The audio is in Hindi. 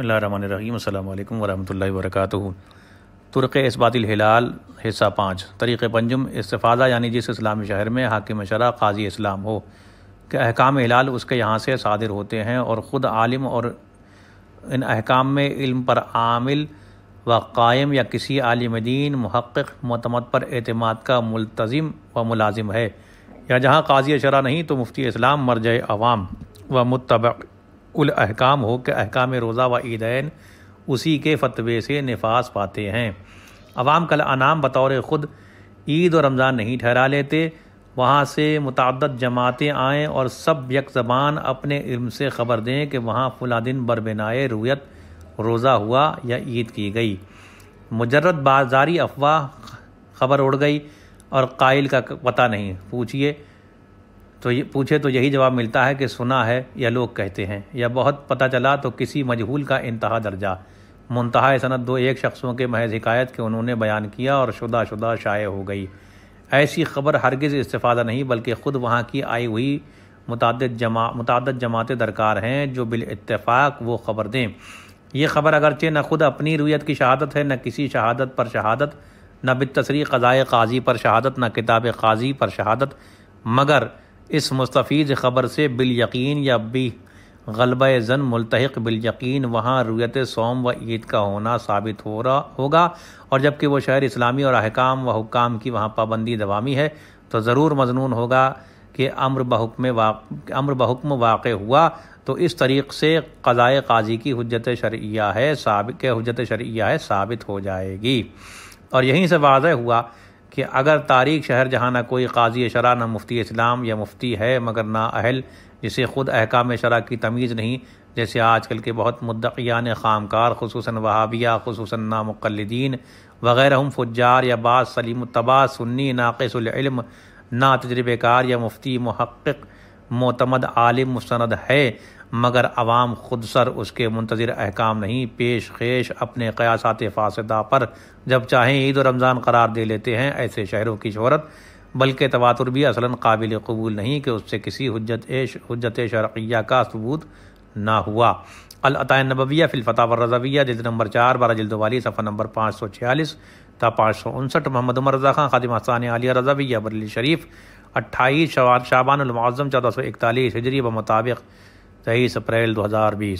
बसमीम अल्लाम वरहमल वर्क तुर्क इसबातिल हिलाल हिस्सा पाँच तरीक़ पंजम इस्तफ़ादा यानी जिस इस्लामी शहर में हाकिम शरा काजी इस्लाम हो के अहकाम हिलाल उसके यहाँ से सादिर होते हैं और ख़ुद आलिम और इन अहकाम में इल्म पर आमिल व कायम या किसी आलिम दीन महक़ मतमद पर अतमाद का मुलतज़म व मुलाजिम है या जहाँ काजी शरा नहीं तो मुफ्ती इस्लाम मरज अवाम व मुतब कुल अहकाम हो के अहकाम रोज़ा व ईदैन उसी के फतवे से नफास पाते हैं अवाम कल अनाम बतौर ख़ुद ईद और रमज़ान नहीं ठहरा लेते वहाँ से मुतद जमातें आएँ और सब यक जबान अपने इल्म से ख़बर दें कि वहाँ फला दिन बरबिनाए रुयत रोज़ा हुआ या ईद की गई मुजरद बाजारी अफवाह खबर उड़ गई और कायल का पता नहीं पूछिए तो ये पूछे तो यही जवाब मिलता है कि सुना है या लोग कहते हैं या बहुत पता चला तो किसी मजहूल का इंतहा दर्जा मुंतहा सनत दो एक शख्सों के महज हिकायत के उन्होंने बयान किया और शुदा शुदा शाये हो गई ऐसी खबर हरगिज़ इस्तफादा नहीं बल्कि ख़ुद वहाँ की आई हुई मुतद जमा मुतद जमातें दरकार हैं जो बिलतफ़ाक़ वो ख़बर दें ये ख़बर अगरचे न ख़ुद अपनी रुयत की शहादत है न किसी शहादत पर शहादत न बिल तसरी क़ज़ाए काजी पर शहादत न किताब काजी पर शहादत मगर इस मुस्तफ़ीज़ ख़बर से बिल यकीन या बी गलब जन मुलतक बिल यकीन वहाँ रुयत सोम व ईद का होना साबित हो रहा होगा और जबकि वह शहर इस्लामी और अहकाम व हुकाम की वहाँ पाबंदी दवामी है तो ज़रूर मजनून होगा कि अम्र बहुम वा अम्र बहुम वाक़ हुआ तो इस तरीक़ से कज़ाए काजी की हजत शरिया है साबिक हजत शरिया है साबित हो जाएगी और यहीं से वाज हुआ कि अगर तारीख शहर जहाँ ना कोई काजी शरा ना मुफ्ती इस्लाम या मुफ्ती है मगर ना अहल जिसे ख़ुद अहकाम शरा की तमीज़ नहीं जैसे आजकल के बहुत मुद्दियान खामकार खसूस वहाबिया खसूस नामकलदीन वगैरह हम फुजार या बाद सलीम तबा सुन्नी नाक़सम ना तजर्बेकार या मुफ्ती महक् मोतमद आलिम मुस्ंद है मगर आवाम खुद सर उसके मुंतजर अहकाम नहीं पेश खेश अपने क्यासात फासदा पर जब चाहें ईद और रमज़ान करार दे लेते हैं ऐसे शहरों की शहरत बल्कि तवातुर भी असला काबिल कबूल नहीं कि उससे किसी हजत हजत शरक़िया का सबूत ना हुआ अलता नबविया फ़िलफ़ता रजविया जल्द नंबर चार बारह जल्द वाली सफ़ा नंबर पाँच सौ छियालीस था पाँच सौ उनसठ मोहम्मद उमर रजा खान खादिम हसान आलिया रजविया बरली शरीफ अट्ठाईस शाबान शाबानज़म चौदह सौ इकतालीस हजरी ब मुताबिक तेईस अप्रैल 2020